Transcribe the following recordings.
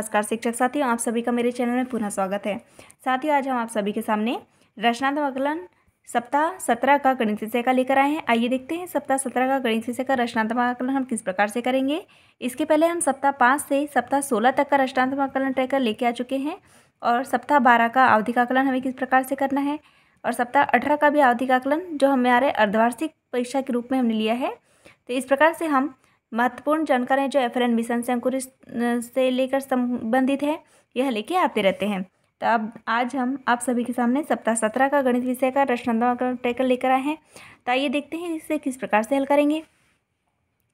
नमस्कार शिक्षक साथियों आप सभी का मेरे चैनल में पुनः स्वागत है साथियों आज हम आप सभी के सामने रचनात्मक आकलन सप्ताह सत्रह का गणित विषय का लेकर आए हैं आइए देखते हैं सप्ताह सत्रह का गणित विषय का रचनात्मक आकलन हम किस प्रकार से करेंगे इसके पहले हम सप्ताह पाँच से सप्ताह सोलह तक का रचनात्मक आकलन तय कर लेके आ चुके हैं और सप्ताह बारह का आवधिक आकलन हमें किस प्रकार से करना है और सप्ताह अठारह का भी आवधिक आकलन जो हमारे अर्धवार्षिक परीक्षा के रूप में हमने लिया है तो इस प्रकार से हम महत्वपूर्ण जानकारियाँ जो एफ मिशन से अंकुरित से लेकर संबंधित है यह लेके आते रहते हैं तो अब आज हम आप सभी के सामने सप्ताह सत्रह का गणित विषय का रचनात्मक टैकल लेकर आए हैं तो आइए देखते हैं इसे किस प्रकार से हल करेंगे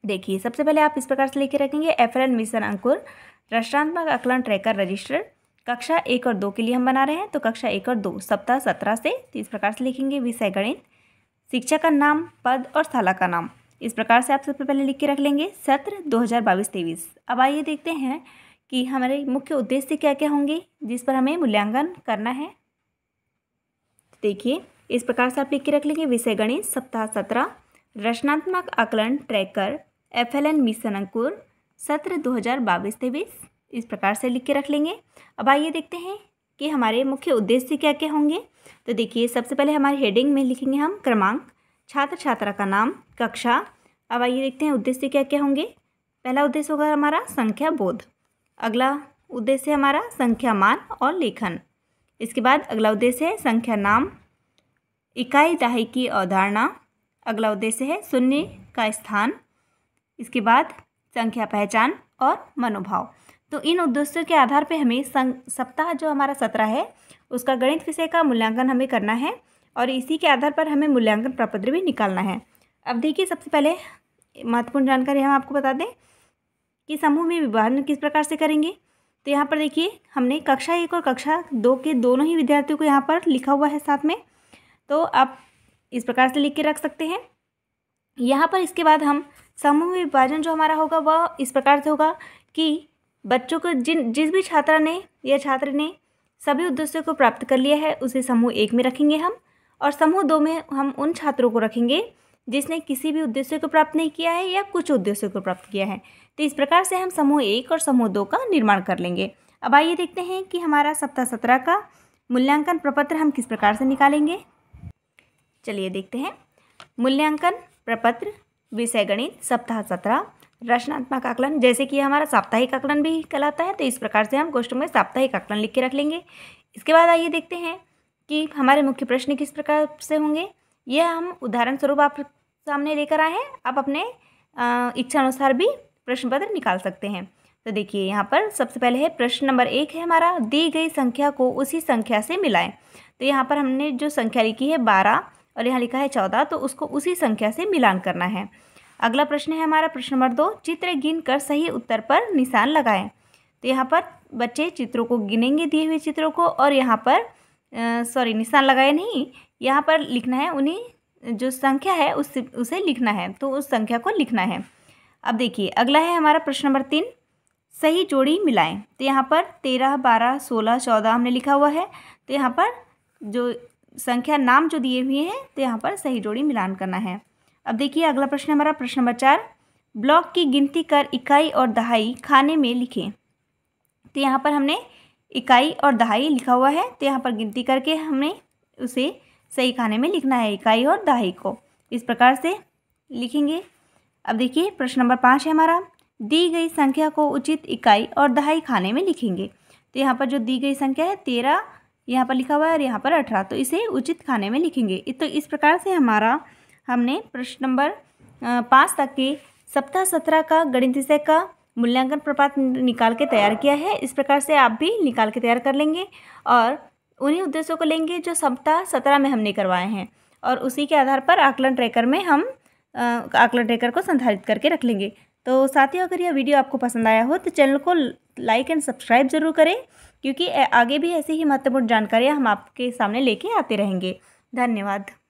देखिए सबसे पहले आप इस प्रकार से लेके रखेंगे एन मिशन अंकुर रचनात्मक आकलन ट्रैकर रजिस्टर कक्षा एक और दो के लिए हम बना रहे हैं तो कक्षा एक और दो सप्ताह सत्रह से इस प्रकार से लिखेंगे विषय गणित शिक्षा का नाम पद और शाला का नाम इस प्रकार से आप सबसे पहले लिख के रख लेंगे सत्र दो हज़ार बाईस तेईस अब आइए देखते हैं कि हमारे मुख्य उद्देश्य क्या क्या होंगे जिस पर हमें मूल्यांकन करना है देखिए इस प्रकार से आप लिख के रख लेंगे विषय गणित सप्ताह सत्रह रचनात्मक आकलन tracker F L N mission Ankur सत्र दो हज़ार बाईस तेईस इस प्रकार से लिख के रख लेंगे अब आइए देखते हैं कि हमारे मुख्य उद्देश्य क्या क्या होंगे तो देखिए सबसे पहले हमारे हेडिंग में लिखेंगे हम क्रमांक छात्र छात्रा का नाम कक्षा अब आइए देखते हैं उद्देश्य क्या क्या होंगे पहला उद्देश्य होगा हमारा संख्या बोध अगला उद्देश्य हमारा संख्या मान और लेखन इसके बाद अगला उद्देश्य है संख्या नाम इकाई दहाई की अवधारणा अगला उद्देश्य है शून्य का स्थान इसके बाद संख्या पहचान और मनोभाव तो इन उद्देश्यों के आधार पर हमें सप्ताह जो हमारा सत्रह है उसका गणित विषय का मूल्यांकन हमें करना है और इसी के आधार पर हमें मूल्यांकन प्रपत्र भी निकालना है अब देखिए सबसे पहले महत्वपूर्ण जानकारी हम आपको बता दें कि समूह में विभाजन किस प्रकार से करेंगे तो यहाँ पर देखिए हमने कक्षा एक और कक्षा दो के दोनों ही विद्यार्थियों को यहाँ पर लिखा हुआ है साथ में तो आप इस प्रकार से लिख के रख सकते हैं यहाँ पर इसके बाद हम समूह विभाजन जो हमारा होगा वह इस प्रकार से होगा कि बच्चों को जिन जिस भी छात्रा ने या छात्र ने सभी उद्देश्यों को प्राप्त कर लिया है उसे समूह एक में रखेंगे हम और समूह दो में हम उन छात्रों को रखेंगे जिसने किसी भी उद्देश्य को प्राप्त नहीं किया है या कुछ उद्देश्य को प्राप्त किया है तो इस प्रकार से हम समूह एक और समूह दो का निर्माण कर लेंगे अब आइए देखते हैं कि हमारा सप्ताह सत्रह का मूल्यांकन प्रपत्र हम किस प्रकार से निकालेंगे चलिए देखते हैं मूल्यांकन प्रपत्र विषय गणित सप्ताह सत्रह रचनात्मक आकलन जैसे कि हमारा साप्ताहिक आकलन भी कहलाता है तो इस प्रकार से हम कोष्ठों में साप्ताहिक आकलन लिख के रख लेंगे इसके बाद आइए देखते हैं कि हमारे मुख्य प्रश्न किस प्रकार से होंगे यह हम उदाहरण स्वरूप आप सामने लेकर आए हैं आप अपने इच्छा अनुसार भी प्रश्न पत्र निकाल सकते हैं तो देखिए यहाँ पर सबसे पहले है प्रश्न नंबर एक है हमारा दी गई संख्या को उसी संख्या से मिलाएं तो यहाँ पर हमने जो संख्या लिखी है बारह और यहाँ लिखा है चौदह तो उसको उसी संख्या से मिलान करना है अगला प्रश्न है हमारा प्रश्न नंबर दो चित्र गिन कर सही उत्तर पर निशान लगाएं तो यहाँ पर बच्चे चित्रों को गिनेंगे दिए हुए चित्रों को और यहाँ पर सॉरी निशान लगाए नहीं यहाँ पर लिखना है उन्हीं जो संख्या है उस उसे लिखना है तो उस संख्या को लिखना है अब देखिए अगला है हमारा प्रश्न नंबर तीन सही जोड़ी मिलाएं तो यहाँ पर तेरह बारह सोलह चौदह हमने लिखा हुआ है तो यहाँ पर जो संख्या नाम जो दिए हुए हैं तो यहाँ पर सही जोड़ी मिलान करना है अब देखिए अगला प्रश्न हमारा प्रश्न नंबर चार ब्लॉक की गिनती कर इकाई और दहाई खाने में लिखें तो यहाँ पर हमने इकाई और दहाई लिखा हुआ है तो यहाँ पर गिनती करके हमें उसे सही खाने में लिखना है इकाई और दहाई को इस प्रकार से लिखेंगे अब देखिए प्रश्न नंबर पाँच है हमारा दी गई संख्या को उचित इकाई और दहाई खाने में लिखेंगे तो यहाँ पर जो दी गई संख्या है तेरह यहाँ पर लिखा हुआ है और यहाँ पर अठारह तो इसे उचित खाने में लिखेंगे तो इस प्रकार से हमारा हमने प्रश्न नंबर पाँच तक के सप्ताह सत्रह का गणित विषय का मूल्यांकन प्रपात निकाल के तैयार किया है इस प्रकार से आप भी निकाल के तैयार कर लेंगे और उन्हीं उद्देश्यों को लेंगे जो सप्ताह सत्रह में हमने करवाए हैं और उसी के आधार पर आकलन ट्रैकर में हम आकलन ट्रैकर को संधारित करके रख लेंगे तो साथियों अगर यह वीडियो आपको पसंद आया हो तो चैनल को लाइक एंड सब्सक्राइब जरूर करें क्योंकि आगे भी ऐसी ही महत्वपूर्ण जानकारियाँ हम आपके सामने लेके आते रहेंगे धन्यवाद